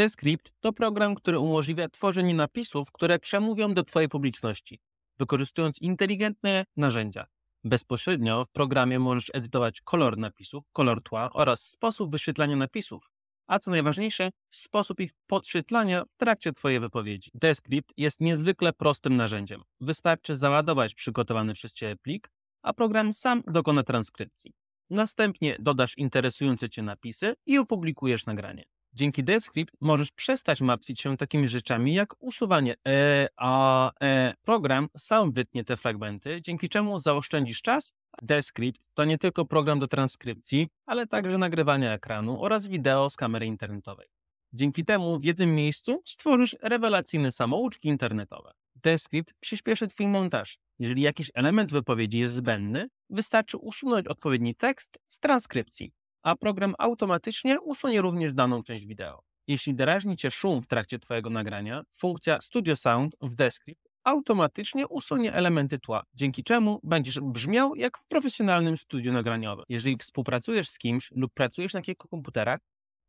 Descript to program, który umożliwia tworzenie napisów, które przemówią do Twojej publiczności, wykorzystując inteligentne narzędzia. Bezpośrednio w programie możesz edytować kolor napisów, kolor tła oraz sposób wyświetlania napisów, a co najważniejsze, sposób ich podświetlania w trakcie Twojej wypowiedzi. Descript jest niezwykle prostym narzędziem. Wystarczy załadować przygotowany przez Ciebie plik, a program sam dokona transkrypcji. Następnie dodasz interesujące Cię napisy i opublikujesz nagranie. Dzięki Descript możesz przestać martwić się takimi rzeczami jak usuwanie e, a e. Program sam wytnie te fragmenty, dzięki czemu zaoszczędzisz czas. Descript to nie tylko program do transkrypcji, ale także nagrywania ekranu oraz wideo z kamery internetowej. Dzięki temu w jednym miejscu stworzysz rewelacyjne samouczki internetowe. Descript przyspieszy Twój montaż. Jeżeli jakiś element wypowiedzi jest zbędny, wystarczy usunąć odpowiedni tekst z transkrypcji a program automatycznie usunie również daną część wideo. Jeśli drażni szum w trakcie Twojego nagrania, funkcja Studio Sound w Descript automatycznie usunie elementy tła, dzięki czemu będziesz brzmiał jak w profesjonalnym studiu nagraniowym. Jeżeli współpracujesz z kimś lub pracujesz na kilku komputerach,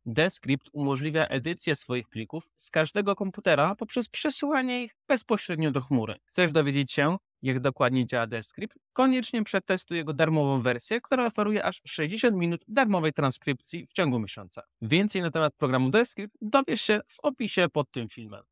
Descript umożliwia edycję swoich plików z każdego komputera poprzez przesyłanie ich bezpośrednio do chmury. Chcesz dowiedzieć się, jak dokładnie działa DevScript, koniecznie przetestuj jego darmową wersję, która oferuje aż 60 minut darmowej transkrypcji w ciągu miesiąca. Więcej na temat programu DevScript dowiesz się w opisie pod tym filmem.